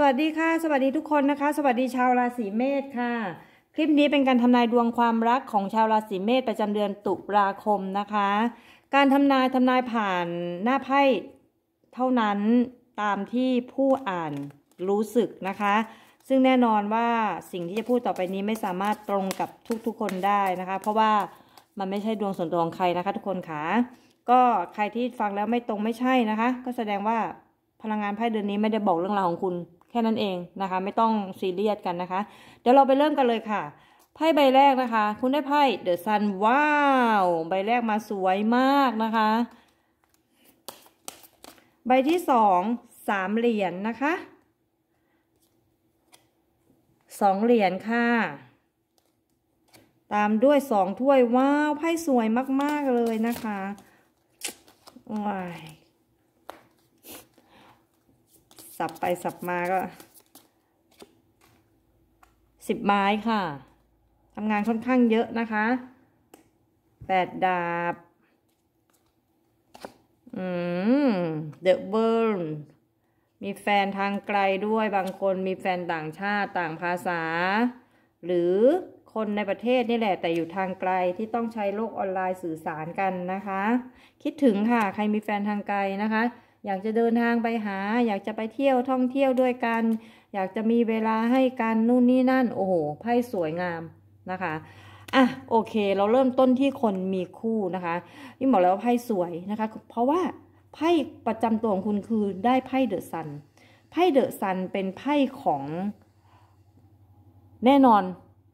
สวัสดีค่ะ สวัสดีทุกคนนะคะ สวัสดีชาวราศีเมษค่ะ คลิปนี้เป็นการทำนายดวงความรักของชาวราศีเมษประจำเดือนตุลาคมนะคะ การทำนายทำนายผ่านหน้าไพ่เท่านั้นตามที่ผู้อ่านรู้สึกนะคะ ซึ่งแน่นอนว่าสิ่งที่จะพูดต่อไปนี้ไม่สามารถตรงกับทุกๆคนได้นะคะ เพราะว่ามันไม่ใช่ดวงส่วนตัวของใครนะคะ ทุกคนค่ะ ก็ใครที่ฟังแล้วไม่ตรงไม่ใช่นะคะ ก็แสดงว่าพลังงานไพ่เดือนนี้ไม่ได้บอกเรื่องราวของคุณแค่นั้นเองนะคะไม่ต้องซีเรียสกันนะคะ เดี๋ยวเราไปเริ่มกันเลยค่ะ ไพ่ใบแรกนะคะคุณได้ไพ่เดอะซันว้าว ใบแรกมาสวยมากนะคะ ใบที่สองสามเหรียญนนะคะสองเหรียญค่ะ ตามด้วยสองถ้วยว้าวไพ่สวยมากๆเลยนะคะว้ายับไปสับมาก็สิบไม้ค่ะทำงานค่อนข้างเยอะนะคะแปดดาบอืมเดอะเบิร์นมีแฟนทางไกลด้วยบางคนมีแฟนต่างชาติต่างภาษา หรือคนในประเทศนี่แหละ แต่อยู่ทางไกลที่ต้องใช้โลกออนไลน์สื่อสารกันนะคะ คิดถึงค่ะ ใครมีแฟนทางไกลนะคะอยากจะเดินทางไปหา อยากจะไปเที่ยวท่องเที่ยวด้วยกันอยากจะมีเวลาให้กันนู่นนี่นั่นโอ้โหไพ่สวยงามนะคะอ่ะโอเค เราเริ่มต้นที่คนมีคู่นะคะพี่บอกแล้วว่าไพ่สวยนะคะ เพราะว่า ไพ่ประจำตัวของคุณคือได้ไพ่เดอะซันไพ่เดอะซันเป็นไพ่ของ แน่นอน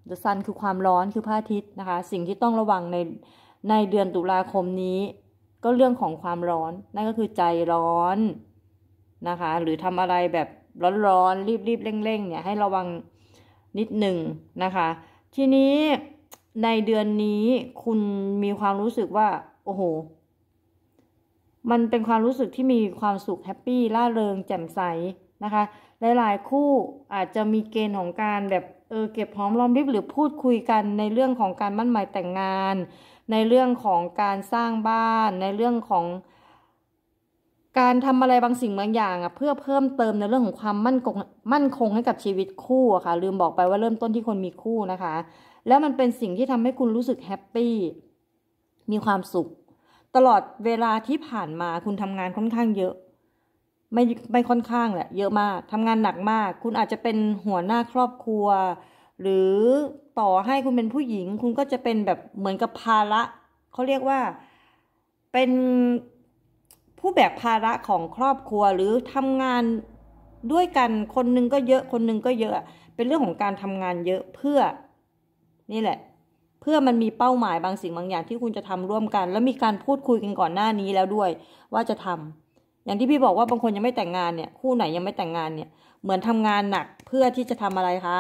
เดอะซันคือความร้อนคือพระอาทิตย์นะคะ สิ่งที่ต้องระวังในในเดือนตุลาคมนี้ก็เรื่องของความร้อนนั่นก็คือใจร้อนนะคะ หรือทำอะไรแบบร้อนๆรีบๆเร่งๆเนี่ยให้ระวังนิดหนึ่งนะคะ ทีนี้ในเดือนนี้คุณมีความรู้สึกว่าโอ้โห มันเป็นความรู้สึกที่มีความสุขแฮปปี้ล่าเริงแจ่มใสนะคะ หลาย ๆ คู่อาจจะมีเกณฑ์ของการแบบเออเก็บหอมรอมริบหรือพูดคุยกันในเรื่องของการมั่นหมายแต่งงานในเรื่องของการสร้างบ้าน ในเรื่องของ การทำอะไรบางสิ่งบางอย่างอ่ะ เพื่อเพิ่มเติมในเรื่องของความมั่นคง มั่นคงให้กับชีวิตคู่อะค่ะลืมบอกไปว่าเริ่มต้นที่คนมีคู่นะคะ แล้วมันเป็นสิ่งที่ทำให้คุณรู้สึกแฮปปี้ มีความสุข ตลอดเวลาที่ผ่านมาคุณทำงานค่อนข้างเยอะ ไม่ไม่ค่อนข้างแหละ เยอะมากทำงานหนักมาก คุณอาจจะเป็นหัวหน้าครอบครัวหรือต่อให้คุณเป็นผู้หญิงคุณก็จะเป็นแบบเหมือนกับภาระเขาเรียกว่าเป็นผู้แบกภาระของครอบครัว หรือทำงานด้วยกันคนนึงก็เยอะ คนนึงก็เยอะ เป็นเรื่องของการทำงานเยอะเพื่อ นี่แหละ เพื่อมันมีเป้าหมายบางสิ่งบางอย่างที่คุณจะทำร่วมกัน แล้วมีการพูดคุยกันก่อนหน้านี้แล้วด้วย ว่าจะทำอย่างที่พี่บอกว่าบางคนยังไม่แต่งงานเนี่ย คู่ไหนยังไม่แต่งงานเนี่ย เหมือนทำงานหนัก เพื่อที่จะทำอะไรคะ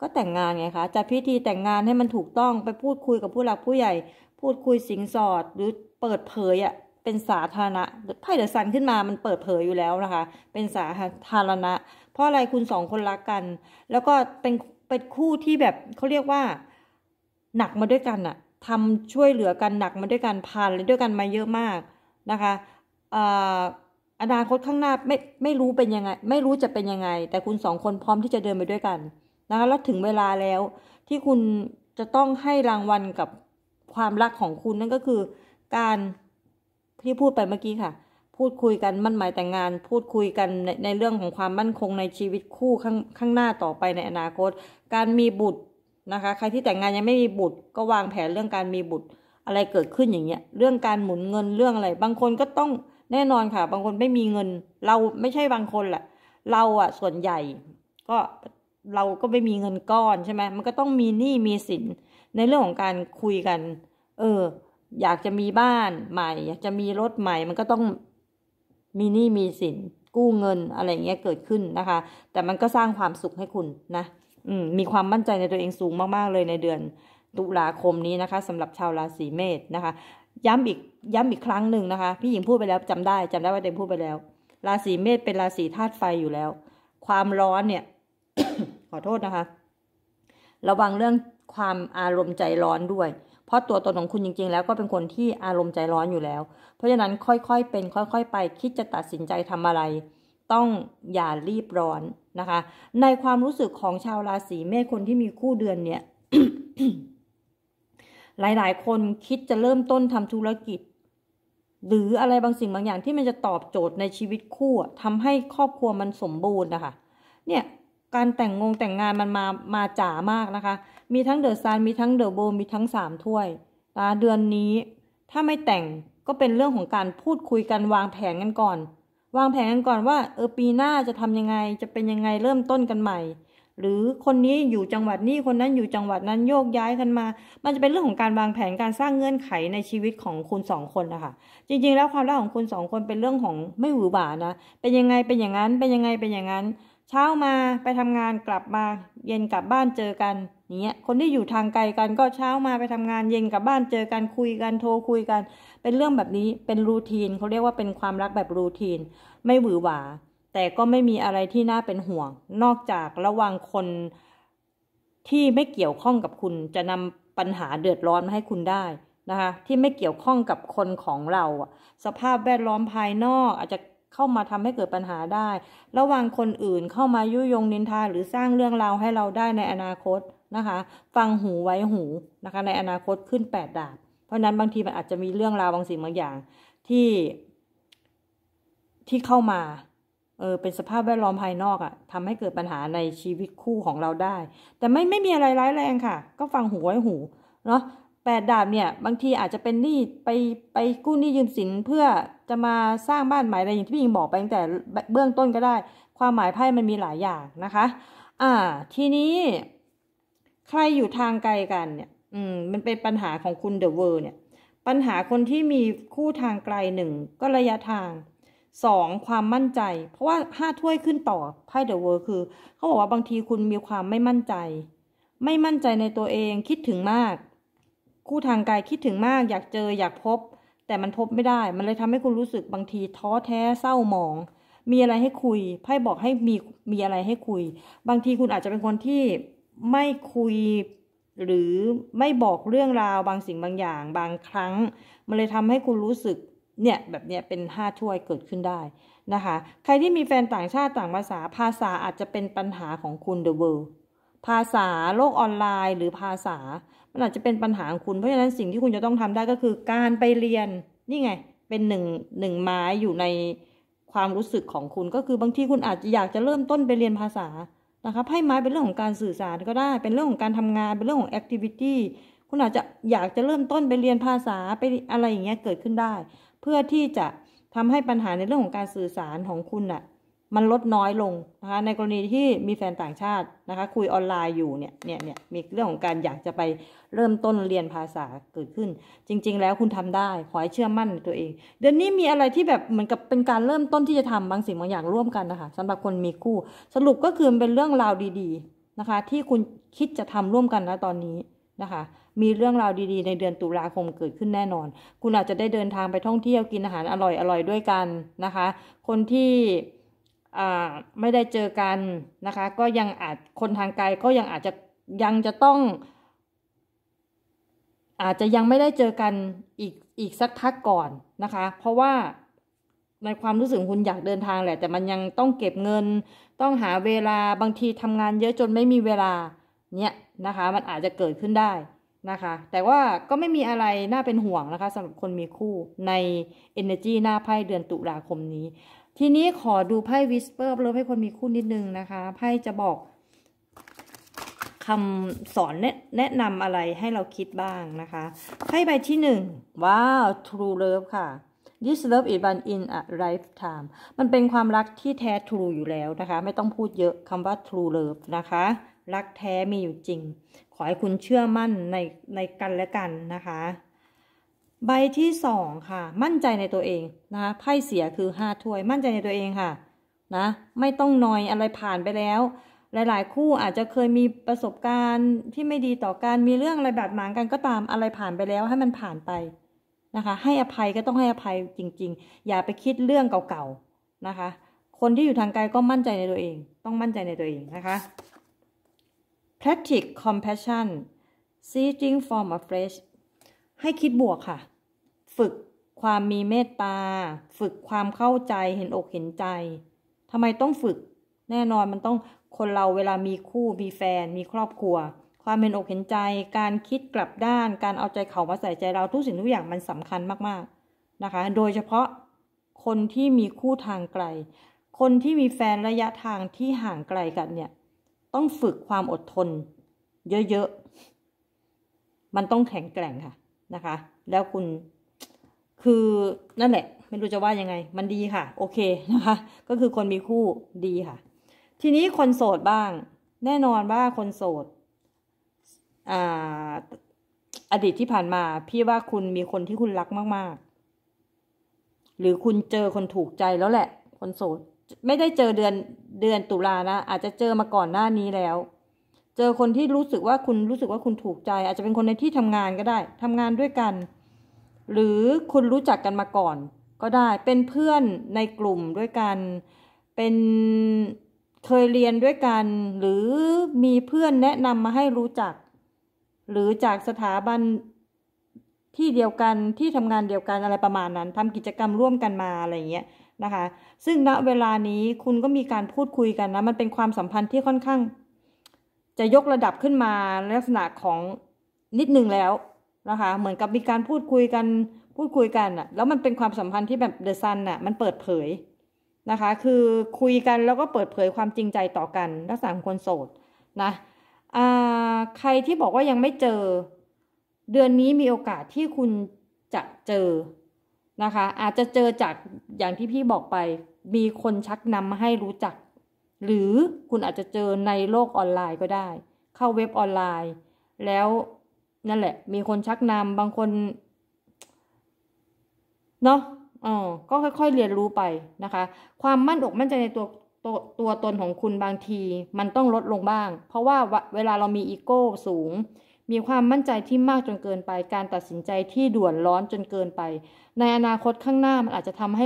ก็แต่งงานไงคะ จะพิธีแต่งงานให้มันถูกต้องไปพูดคุยกับผู้หลักผู้ใหญ่ พูดคุยสิงสอดหรือเปิดเผยอ่ะเป็นสาธารณะไพ่เดอะซันขึ้นมามันเปิดเผยอยู่แล้วนะคะ เป็นสาธารณะ เพราะอะไรคุณสองคนรักกัน แล้วก็เป็นเป็นคู่ที่แบบเขาเรียกว่าหนักมาด้วยกันอะทำช่วยเหลือกันหนักมาด้วยกันผ่านด้วยกันมาเยอะมากนะคะอนาคตข้างหน้าไม่ไม่รู้เป็นยังไง ไม่รู้จะเป็นยังไง แต่คุณสองคนพร้อมที่จะเดินไปด้วยกันนะคะแล้วถึงเวลาแล้วที่คุณจะต้องให้รางวัลกับความรักของคุณนั่นก็คือการที่พูดไปเมื่อกี้ค่ะ พูดคุยกันมั่นหมายแต่งงาน พูดคุยกันในในเรื่องของความมั่นคงในชีวิตคู่ข้างข้างหน้าต่อไปในอนาคต การมีบุตรนะคะ ใครที่แต่งงานยังไม่มีบุตรก็วางแผนเรื่องการมีบุตร อะไรเกิดขึ้นอย่างเงี้ยเรื่องการหมุนเงินเรื่องอะไรบางคนก็ต้องแน่นอนค่ะบางคนไม่มีเงิน เราไม่ใช่บางคนแหละเราอะส่วนใหญ่ก็เราก็ไม่มีเงินก้อนใช่ไหม มันก็ต้องมีหนี้มีสิน ในเรื่องของการคุยกัน เออ อยากจะมีบ้านใหม่ อยากจะมีรถใหม่ มันก็ต้อง มีหนี้มีสินกู้เงินอะไรเงี้ยเกิดขึ้นนะคะ แต่มันก็สร้างความสุขให้คุณนะ อืม มีความมั่นใจในตัวเองสูงมากๆ เลยในเดือน ตุลาคมนี้นะคะ สำหรับชาวราศีเมษนะคะ ย้ำอีก ย้ำอีกครั้งหนึ่งนะคะ พี่หญิงพูดไปแล้ว จำได้จำได้ว่าเต็มพูดไปแล้วราศีเมษเป็นราศีธาตุไฟอยู่แล้ว ความร้อนเนี่ยขอโทษนะคะ ระวังเรื่องความอารมณ์ใจร้อนด้วย เพราะตัวตนของคุณจริงๆ แล้วก็เป็นคนที่อารมณ์ใจร้อนอยู่แล้ว เพราะฉะนั้นค่อยๆเป็น ค่อย ๆ ไปคิดจะตัดสินใจทำอะไร ต้องอย่ารีบร้อนนะคะ ในความรู้สึกของชาวราศีเมษคนที่มีคู่เดือนเนี่ยหลายๆคนคิดจะเริ่มต้นทำธุรกิจ หรืออะไรบางสิ่งบางอย่างที่มันจะตอบโจทย์ในชีวิตคู่ ทำให้ครอบครัวมันสมบูรณ์นะคะเนี่ยการแต่งงงแต่งงานมันมามาจ๋ามากนะคะ มีทั้งเดอะซานมีทั้งเดอะโบมีทั้งสามถ้วยตาเดือนนี้ถ้าไม่แต่งก็เป็นเรื่องของการพูดคุยกันวางแผนกันก่อน วางแผนกันก่อนว่า เออปีหน้าจะทำยังไง จะเป็นยังไงเริ่มต้นกันใหม่ หรือคนนี้อยู่จังหวัดนี้คนนั้นอยู่จังหวัดนั้นโยกย้ายกันมา มันจะเป็นเรื่องของการวางแผนการสร้างเงื่อนไขในชีวิตของคุณสองคนนะคะจริงๆแล้วความรักของคุณสองคนเป็นเรื่องของไม่หวือหวานะ เป็นยังไงเป็นอย่างนั้น เป็นยังไงเป็นอย่างนั้นเช้ามาไปทำงานกลับมา เย็นกลับบ้านเจอกันเนี้ยคนที่อยู่ทางไกลกันก็เช้ามาไปทำงานเย็นกลับบ้านเจอกันคุยกันโทรคุยกัน เป็นเรื่องแบบนี้เป็นรูทีนเขาเรียกว่าเป็นความรักแบบรูทีน ไม่หวือหวา แต่ก็ไม่มีอะไรที่น่าเป็นห่วง นอกจากระวังคนที่ไม่เกี่ยวข้องกับคุณจะนำปัญหาเดือดร้อนมาให้คุณได้นะคะ ที่ไม่เกี่ยวข้องกับคนของเราสภาพแวดล้อมภายนอกอาจจะเข้ามาทำให้เกิดปัญหาได้ ระวังคนอื่นเข้ามายุยงนินทาหรือสร้างเรื่องราวให้เราได้ในอนาคตนะคะ ฟังหูไว้หูนะคะ ในอนาคตขึ้นแปดดาบเพราะนั้นบางทีมันอาจจะมีเรื่องราวบางสิ่งบางอย่าง ที่ที่เข้ามา เออเป็นสภาพแวดล้อมภายนอกอะ่ะทำให้เกิดปัญหาในชีวิตคู่ของเราได้ แต่ไม่ไม่มีอะไรร้ายแรงค่ะ ก็ฟังหูไว้หูเนาะแปดาบเนี่ยบางทีอาจจะเป็นหนี้ไปไปกู้หนี้ยืมสิน เพื่อจะมาสร้างบ้านใหม่อะไรอย่างที่พี่หญิงบอกไปตั้งแต่เบื้องต้นก็ได้ ความหมายไพ่มันมีหลายอย่างนะคะ อ่าทีนี้ ใครอยู่ทางไกลกันเนี่ย อืมมันเป็นปัญหาของคุณเดอะเวอร์เนี่ย ปัญหาคนที่มีคู่ทางไกลหนึ่งก็ระยะทางสองความมั่นใจ เพราะว่าห้าถ้วยขึ้นต่อไพ่เดอะเวอร์คือเขาบอกว่าบางทีคุณมีความไม่มั่นใจ ไม่มั่นใจในตัวเองคิดถึงมากคู่ทางกายคิดถึงมากอยากเจออยากพบ แต่มันพบไม่ได้มันเลยทำให้คุณรู้สึกบางทีท้อแท้เศร้าหมอง มีอะไรให้คุยไพ่บอกให้มีมีอะไรให้คุย บางทีคุณอาจจะเป็นคนที่ไม่คุยหรือไม่บอกเรื่องราว บางสิ่งบางอย่าง บางครั้ง มันเลยทำให้คุณรู้สึกเนี่ยแบบเนี้ยเป็นห้าช่วยเกิดขึ้นได้นะคะใครที่มีแฟนต่างชาติต่างภาษาภาษาอาจจะเป็นปัญหาของคุณ the world ภาษาโลกออนไลน์ หรือภาษามันอาจจะเป็นปัญหาของคุณ เพราะฉะนั้นสิ่งที่คุณจะต้องทำได้ก็คือ การไปเรียน นี่ไง เป็นหนึ่งหนึ่งไม้อยู่ในความรู้สึกของคุณ ก็คือ บางทีคุณอาจจะอยากจะเริ่มต้นไปเรียนภาษา นะคะให้ไม้เป็นเรื่องของการสื่อสารก็ได้ เป็นเรื่องของการทำงาน เป็นเรื่องของแอคทิวิตี้ คุณอาจจะอยากจะเริ่มต้นไปเรียนภาษา ไปอะไรอย่างเงี้ยเกิดขึ้นได้ เพื่อที่จะทำให้ปัญหาในเรื่องของการสื่อสารของคุณอะมันลดน้อยลงนะคะ ในกรณีที่มีแฟนต่างชาตินะคะคุยออนไลน์อยู่เนี่ยเนี่ยเนี่ยมีเรื่องของการอยากจะไปเริ่มต้นเรียนภาษาเกิดขึ้น จริง ๆ แล้วคุณทำได้ ขอให้เชื่อมั่นตัวเอง เดือนนี้มีอะไรที่แบบเหมือนกับเป็นการเริ่มต้นที่จะทำบางสิ่งบางอย่างร่วมกันนะคะสำหรับคนมีคู่ สรุปก็คือเป็นเรื่องราวดี ๆนะคะ ที่คุณคิดจะทำร่วมกันนะตอนนี้นะคะ มีเรื่องราวดีๆ ในเดือนตุลาคมเกิดขึ้นแน่นอน คุณอาจจะได้เดินทางไปท่องเที่ยวกินอาหารอร่อยๆด้วยกันนะคะ คนที่ไม่ได้เจอกันนะคะ ก็ยังอาจคนทางไกลก็ยังอาจจะยังจะต้อง อาจจะยังไม่ได้เจอกันอีกอีกสักพักก่อนนะคะ เพราะว่าในความรู้สึกคุณอยากเดินทางแหละ แต่มันยังต้องเก็บเงิน ต้องหาเวลาบางทีทำงานเยอะจนไม่มีเวลา เนี่ยนะคะ มันอาจจะเกิดขึ้นได้นะคะ แต่ว่าก็ไม่มีอะไรน่าเป็นห่วงนะคะสำหรับคนมีคู่ใน Energy หน้าไพ่เดือนตุลาคมนี้ทีนี้ขอดูไพ่วิสเปอร์เืิอให้คนมีคู่นิดนึงนะคะไพ่จะบอกคำสอนแนะแนะนำอะไรให้เราคิดบ้างนะคะไพ่ใบที่หนึ่งว้าว true love ค่ะ this love is one in a lifetime มันเป็นความรักที่แท้ true อยู่แล้วนะคะ ไม่ต้องพูดเยอะคำว่า true love นะคะ รักแท้มีอยู่จริง ขอให้คุณเชื่อมั่นในในกันและกันนะคะใบที่สองค่ะ มั่นใจในตัวเองนะไพ่เสียคือห้าถ้วย มั่นใจในตัวเองค่ะ นะ ไม่ต้องนอยอะไรผ่านไปแล้ว หลายๆ คู่อาจจะเคยมีประสบการณ์ที่ไม่ดีต่อกันมีเรื่องอะไรบาดหมางกันก็ตามอะไรผ่านไปแล้วให้มันผ่านไปนะคะ ให้อภัยก็ต้องให้อภัยจริง ๆ อย่าไปคิดเรื่องเก่าๆนะคะ คนที่อยู่ทางไกลก็มั่นใจในตัวเอง ต้องมั่นใจในตัวเองนะคะ practice compassion seeking from a fresh ให้คิดบวกค่ะฝึกความมีเมตตา ฝึกความเข้าใจเห็นอกเห็นใจทำไมต้องฝึกแน่นอนมันต้องคนเราเวลามีคู่มีแฟนมีครอบครัว ความเห็นอกเห็นใจ การคิดกลับด้าน การเอาใจเขามาใส่ใจเราทุกสิ่งทุกอย่างมันสำคัญมาก ๆ นะคะ โดยเฉพาะคนที่มีคู่ทางไกล คนที่มีแฟนระยะทางที่ห่างไกลกันเนี่ย ต้องฝึกความอดทนเยอะๆมันต้องแข็งแกร่งค่ะนะคะ แล้วคุณคือนั่นแหละไม่รู้จะว่ายังไง มันดีค่ะ โอเค นะคะ ก็คือคนมีคู่ดีค่ะ ทีนี้คนโสดบ้าง แน่นอนว่าคนโสด อ่า อดีตที่ผ่านมา พี่ว่าคุณมีคนที่คุณรักมาก ๆ หรือคุณเจอคนถูกใจแล้วแหละ คนโสด ไม่ได้เจอเดือนเดือนตุลานะอาจจะเจอมาก่อนหน้านี้แล้ว เจอคนที่รู้สึกว่าคุณรู้สึกว่าคุณถูกใจ อาจจะเป็นคนในที่ทำงานก็ได้ ทำงานด้วยกันหรือคุณรู้จักกันมาก่อน ก็ได้เป็นเพื่อนในกลุ่มด้วยกัน เป็นเคยเรียนด้วยกันหรือมีเพื่อนแนะนำมาให้รู้จัก หรือจากสถาบันที่เดียวกันที่ทำงานเดียวกันอะไรประมาณนั้นทำกิจกรรมร่วมกันมาอะไรเงี้ยนะคะ ซึ่งณเวลานี้คุณก็มีการพูดคุยกันนะมันเป็นความสัมพันธ์ที่ค่อนข้าง จะยกระดับขึ้นมาลักษณะของนิดนึงแล้วนะคะเหมือนกับมีการพูดคุยกันพูดคุยกันอะแล้วมันเป็นความสัมพันธ์ที่แบบเดอะซันอะมันเปิดเผยนะคะ คือคุยกันแล้วก็เปิดเผยความจริงใจต่อกันลักษณะของคนโสดนะใครที่บอกว่ายังไม่เจอ เดือนนี้มีโอกาสที่คุณจะเจอนะคะ อาจจะเจอจากอย่างที่พี่บอกไป มีคนชักนำมาให้รู้จัก หรือคุณอาจจะเจอในโลกออนไลน์ก็ได้ เข้าเว็บออนไลน์แล้วนั่นแหละมีคนชักนำบางคน เนาะอ๋อก็ค่อยๆเรียนรู้ไปนะคะ ความมั่นอกมั่นใจในตัวตัวตัวตนของคุณบางที มันต้องลดลงบ้าง เพราะว่าเวลาเรามีอีโก้สูง มีความมั่นใจที่มากจนเกินไป การตัดสินใจที่ด่วนร้อนจนเกินไป ในอนาคตข้างหน้ามันอาจจะทำให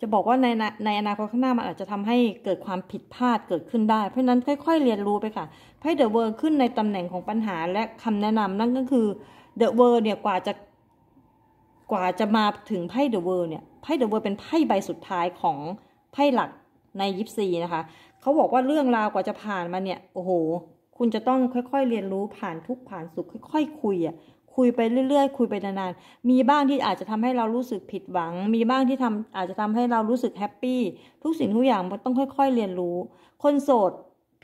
จะบอกว่าในในอนาคตข้างหน้ามันอาจจะทำให้เกิดความผิดพลาดเกิดขึ้นได้เพราะนั้นค่อยๆเรียนรู้ไปค่ะให้เดอะเวิร์ขึ้นในตำแหน่งของปัญหาและคำแนะนำนั่นก็คือเดอะเวิร์เนี่ยกว่าจะกว่าจะมาถึงไพ่เดอะเวิร์เนี่ยไพ่เดอะเวิร์เป็นไพ่ใบสุดท้ายของไพ่หลักในยิปซีนะคะ เขาบอกว่าเรื่องราวกว่าจะผ่านมาเนี่ย โอ้โห คุณจะต้องค่อยๆเรียนรู้ผ่านทุกผ่านสุขค่อย ๆ คุยอะ่ะคุยไปเรื่อยๆ คุยไปนานๆ มีบ้างที่อาจจะทำให้เรารู้สึกผิดหวัง มีบ้างที่ทำอาจจะทำให้เรารู้สึกแฮปปี้ทุกสิ่งทุกอย่างมันต้องค่อยๆเรียนรู้ คนโสด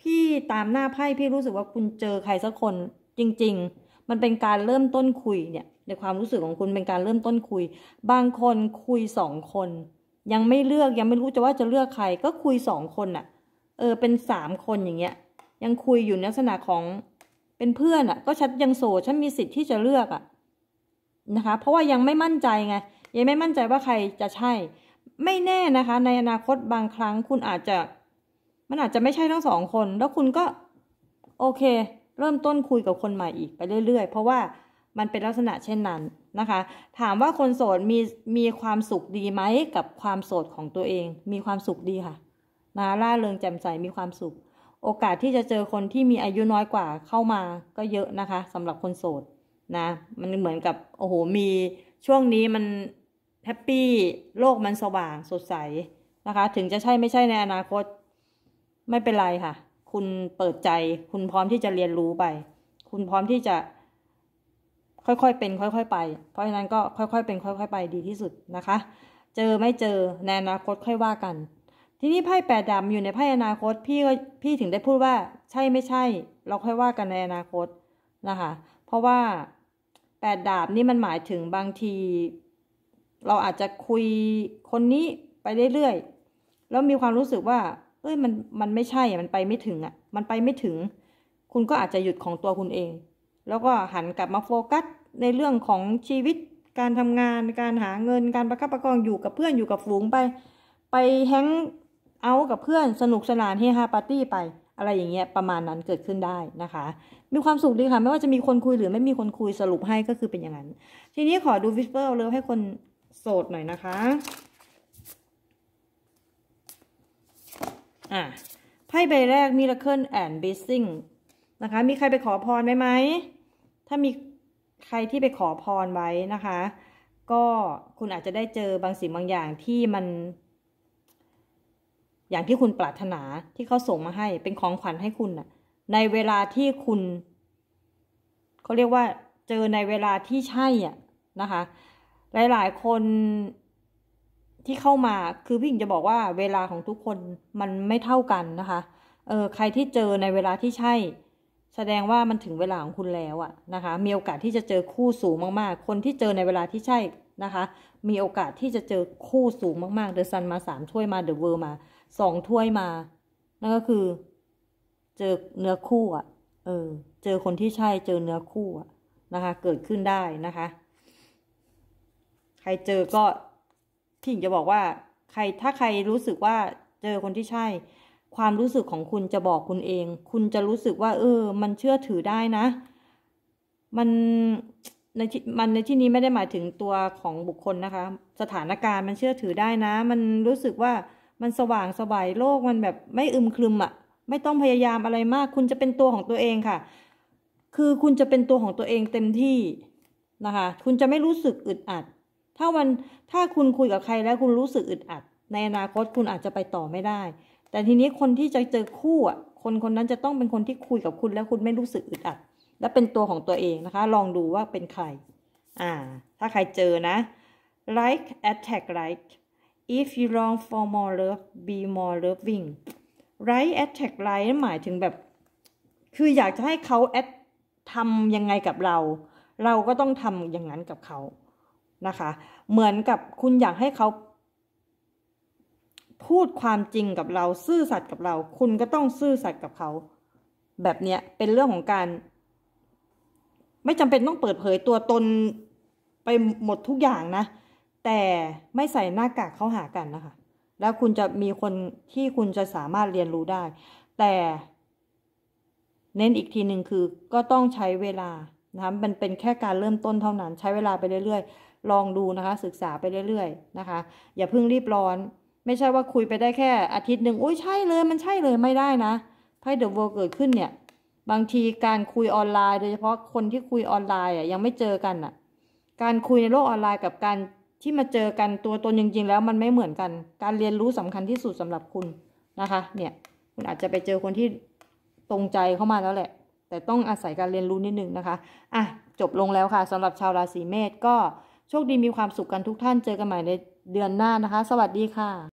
พี่ตามหน้าไพ่พี่รู้สึกว่าคุณเจอใครสักคนจริง ๆ มันเป็นการเริ่มต้นคุยเนี่ย ในความรู้สึกของคุณเป็นการเริ่มต้นคุย บางคนคุยสองคน ยังไม่เลือกยังไม่รู้จะว่าจะเลือกใคร ก็คุยสองคนอะ่ะเออเป็นสามคนอย่างเงี้ยยังคุยอยู่ในลักษณะของเป็นเพื่อนอ่ะ ก็ฉันยังโสดฉันมีสิทธิ์ที่จะเลือกอ่ะนะคะ เพราะว่ายังไม่มั่นใจไงยังไม่มั่นใจว่าใครจะใช่ ไม่แน่นะคะ ในอนาคตบางครั้งคุณอาจจะ มันอาจจะไม่ใช่ทั้งสองคน แล้วคุณก็ โอเค เริ่มต้นคุยกับคนใหม่อีกไปเรื่อยๆเพราะว่ามันเป็นลักษณะเช่นนั้นนะคะ ถามว่าคนโสดมีมีความสุขดีไหมกับความโสดของตัวเอง มีความสุขดีค่ะนะล่าเริงแจ่มใสมีความสุขโอกาสที่จะเจอคนที่มีอายุน้อยกว่าเข้ามาก็เยอะนะคะสำหรับคนโสดนะ มันเหมือนกับ โอ้โหมีช่วงนี้มันแฮปปี้โลกมันสว่างสดใสนะคะ ถึงจะใช่ไม่ใช่ในอนาคต ไม่เป็นไรค่ะ คุณเปิดใจ คุณพร้อมที่จะเรียนรู้ไป คุณพร้อมที่จะ ค่อยๆเป็นค่อยๆไปเพราะฉะนั้นก็ ค่อยๆเป็นค่อยๆ ไปดีที่สุดนะคะ เจอไม่เจอในอนาคตค่อยว่ากันทีนี้ไพ่แปดดาบอยู่ในไพ่อนาคตพี่ก็พี่ถึงได้พูดว่าใช่ไม่ใช่เราค่อยว่ากันในอนาคตนะคะ เพราะว่าแปดดาบนี่มันหมายถึงบางที เราอาจจะคุยคนนี้ไปเรื่อยๆแล้วมีความรู้สึกว่าเอ้ยมันมันไม่ใช่มันไปไม่ถึงอ่ะมันไปไม่ถึง คุณก็อาจจะหยุดของตัวคุณเอง แล้วก็หันกลับมาโฟกัสในเรื่องของชีวิต การทำงาน การหาเงิน การประคับประคองอยู่กับเพื่อนอยู่กับฝูงไป ไปแฮงเอากับเพื่อนสนุกสนานเฮฮาปาร์ตี้ไป อะไรอย่างเงี้ยประมาณนั้นเกิดขึ้นได้นะคะ มีความสุขดีค่ะไม่ว่าจะมีคนคุยหรือไม่มีคนคุยสรุปให้ก็คือเป็นอย่างนั้น ทีนี้ขอดูวิสเปอร์เอาเลิฟให้คนโสดหน่อยนะคะอ่ะไพ่ใบแรกมีระเคิลแอนด์บีซิ่งนะคะ มีใครไปขอพรไหมไหมถ้ามีใครที่ไปขอพรไว้นะคะ ก็คุณอาจจะได้เจอบางสิ่งบางอย่างที่มันอย่างที่คุณปรารถนาที่เขาส่งมาให้ เป็นของขวัญให้คุณน่ะ ในเวลาที่คุณเขาเรียกว่า เจอในเวลาที่ใช่อ่ะนะคะ หลายๆ คนที่เข้ามาคือพี่หญิงจะบอกว่าเวลาของทุกคนมันไม่เท่ากันนะคะเออใครที่เจอในเวลาที่ใช่ แสดงว่ามันถึงเวลาของคุณแล้วอะนะคะ มีโอกาสที่จะเจอคู่สูงมาก ๆ คนที่เจอในเวลาที่ใช่นะคะ มีโอกาสที่จะเจอคู่สูงมากๆเดอะซันมาสามช่วยมาเดอะเวอร์มาสองถ้วยมา นั่นก็คือ เจอเนื้อคู่ อ่ะ เออ เจอคนที่ใช่ เจอเนื้อคู่อ่ะนะคะ เกิดขึ้นได้นะคะ ใครเจอก็พี่ิงจะบอกว่า ใคร ถ้าใครรู้สึกว่า เจอคนที่ใช่ ความรู้สึกของคุณจะบอกคุณเอง คุณจะรู้สึกว่า เออ มันเชื่อถือได้นะ มัน ในที่ มันในที่นี้ไม่ได้หมายถึงตัวของบุคคลนะคะ สถานการณ์มันเชื่อถือได้นะ มันรู้สึกว่ามันสว่างสบายโลกมันแบบไม่อึมครึมอะ่ะไม่ต้องพยายามอะไรมาก คุณจะเป็นตัวของตัวเองค่ะ คือคุณจะเป็นตัวของตัวเองเต็มที่นะคะ คุณจะไม่รู้สึกอึดอัด ถ้าวันถ้าคุณคุยกับใครแล้วคุณรู้สึกอึดอัดในอนาคตคุณอาจจะไปต่อไม่ได้ แต่ทีนี้คนที่จะเจอคู่อ่ะคนคนนั้นจะต้องเป็นคนที่คุยกับคุณแล้วคุณไม่รู้สึกอึดอัด และเป็นตัวของตัวเองนะคะ ลองดูว่าเป็นใคร อ่า ถ้าใครเจอนะ like attack like if you long for more love be more loving right attack right หมายถึงแบบ คืออยากจะให้เขาแอดทำยังไงกับเรา เราก็ต้องทำอย่างนั้นกับเขานะคะ เหมือนกับคุณอยากให้เขา พูดความจริงกับเราซื่อสัตย์กับเรา คุณก็ต้องซื่อสัตย์กับเขา แบบเนี้ย เป็นเรื่องของการ ไม่จำเป็นต้องเปิดเผยตัวตนไปหมดทุกอย่างนะแต่ไม่ใส่หน้ากากเข้าหากันนะคะ แล้วคุณจะมีคนที่คุณจะสามารถเรียนรู้ได้ แต่ เน้นอีกทีหนึ่งคือก็ต้องใช้เวลานะคะมันเป็นแค่การเริ่มต้นเท่านั้น ใช้เวลาไปเรื่อยๆ ลองดูนะคะ ศึกษาไปเรื่อยๆ นะคะ อย่าเพิ่งรีบร้อน ไม่ใช่ว่าคุยไปได้แค่อาทิตย์หนึ่ง อุ้ยใช่เลย มันใช่เลย ไม่ได้นะไพ่เดอะเวิล์เกิดขึ้นเนี่ย บางทีการคุยออนไลน์ โดยเฉพาะคนที่คุยออนไลน์อ่ะยังไม่เจอกันอ่ะ การคุยในโลกออนไลน์กับการที่มาเจอกันตัวตนจริงๆ แล้วมันไม่เหมือนกัน การเรียนรู้สำคัญที่สุดสำหรับคุณนะคะ เนี่ยคุณอาจจะไปเจอคนที่ตรงใจเข้ามาแล้วแหละ แต่ต้องอาศัยการเรียนรู้นิดนึง นะคะ อ่ะ จบลงแล้วค่ะ สำหรับชาวราศีเมษก็โชคดีมีความสุขกันทุกท่านเจอกันใหม่ในเดือนหน้านะคะ สวัสดีค่ะ